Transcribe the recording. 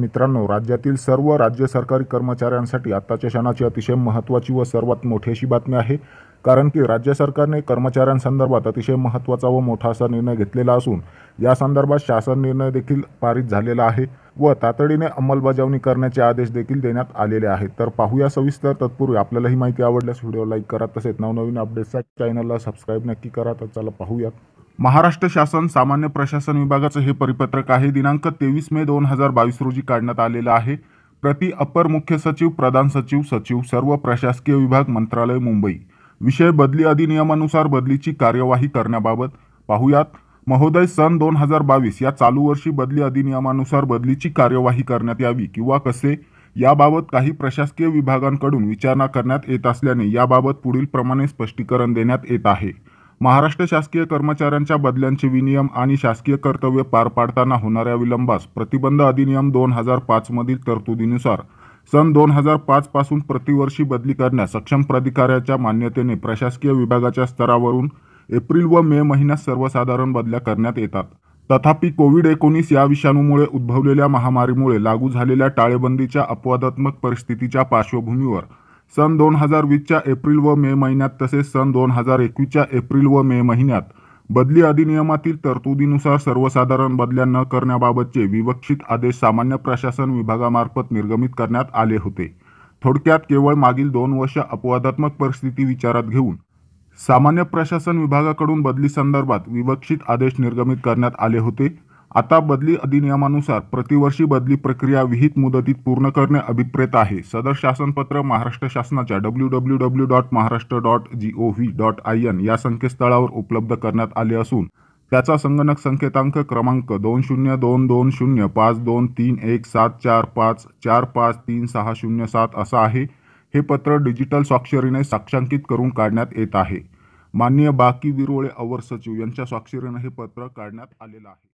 मित्रांनो राज्यातील सर्व राज्य सरकारी कर्मचाऱ्यांसाठी आत्ताच्या क्षणाची अतिशय महत्त्वाची व सर्वात मोठी अशी बातमी आहे कारण की राज्य सरकारने कर्मचाऱ्यांसंदर्भात अतिशय महत्त्वाचा व मोठा असा निर्णय घेतलेला असून या संदर्भात शासन निर्णय देखील पारित झालेला आहे व तातडीने अंमलबजावणी करण्याचे आदेश देखील देण्यात आलेले आहेत तर पाहूया सविस्तर तत्पूर्वी आपल्याला ही माहिती आवडल्यास व्हिडिओ लाईक करा तसेच नवनवीन अपडेट्ससाठी चॅनलला सबस्क्राईब नक्की करा तर चला पाहूयात महाराष्ट्र शासन सामान्य प्रशासन विभागाचं हे परिपत्रक आहे दिनांक तेवीस मे दोन हजार बावीस रोजी काढण्यात आलेलं आहे प्रति अपर मुख्य सचिव प्रधान सचिव सचिव सर्व प्रशासकीय विभाग मंत्रालय मुंबई विषय बदली अधिनियमानुसार बदलीची कार्यवाही करण्याबाबत पाहूयात महोदय सन दोन हजार बावीस या चालू वर्षी बदली अधिनियमानुसार बदलीची कार्यवाही करण्यात यावी किंवा कसे याबाबत काही प्रशासकीय विभागांकडून विचारणा करण्यात येत असल्याने याबाबत पुढील प्रमाणे स्पष्टीकरण देण्यात येत आहे महाराष्ट्र शासकीय कर्मचाऱ्यांच्या बदल्यांचे विनियम आणि शासकीय कर्तव्य पार पाडताना होणाऱ्या विलंबास प्रतिबंध अधिनियम दोन हजार पाचमधील तरतुदीनुसार सन दोन हजार पाचपासून प्रतिवर्षी बदली करण्यास सक्षम प्राधिकाऱ्याच्या मान्यतेने प्रशासकीय विभागाच्या स्तरावरून एप्रिल व मे महिन्यात सर्वसाधारण बदल्या करण्यात येतात तथापि कोविड एकोणीस या विषाणूमुळे उद्भवलेल्या महामारीमुळे लागू झालेल्या टाळेबंदीच्या अपवादात्मक परिस्थितीच्या पार्श्वभूमीवर सन दोन हजार वीसच्या एप्रिल व मे महिन्यात तसेच सन दोन हजार एकवीसच्या एप्रिल व मे महिन्यात बदली अधिनियमातील तरतुदीनुसार सर्वसाधारण बदल्या न करण्याबाबतचे विवक्षित आदेश सामान्य प्रशासन विभागामार्फत निर्गमित करण्यात आले होते थोडक्यात केवळ मागील दोन वर्ष अपवादात्मक परिस्थिती विचारात घेऊन सामान्य प्रशासन विभागाकडून बदली संदर्भात विवक्षित आदेश निर्गमित करण्यात आले होते आता बदली अधिनियमानुसार प्रतिवर्षी बदली प्रक्रिया विहित मुदतीत पूर्ण करणे अभिप्रेत आहे सदर शासनपत्र महाराष्ट्र शासनाच्या W W W dot Maharashtra dot G O V dot I N या संकेतस्थळावर उपलब्ध करण्यात आले असून त्याचा संगणक संकेतांक क्रमांक दोन शून्य दोन दोन शून्य पाच दोन तीन एक सात चार पाच चार पाच तीन सहा शून्य सात असा आहे हे पत्र डिजिटल स्वाक्षरीने साक्षांकित करून काढण्यात येत आहे माननीय बाकी विरोळे अवर सचिव यांच्या स्वाक्षरीने हे पत्र काढण्यात आलेलं आहे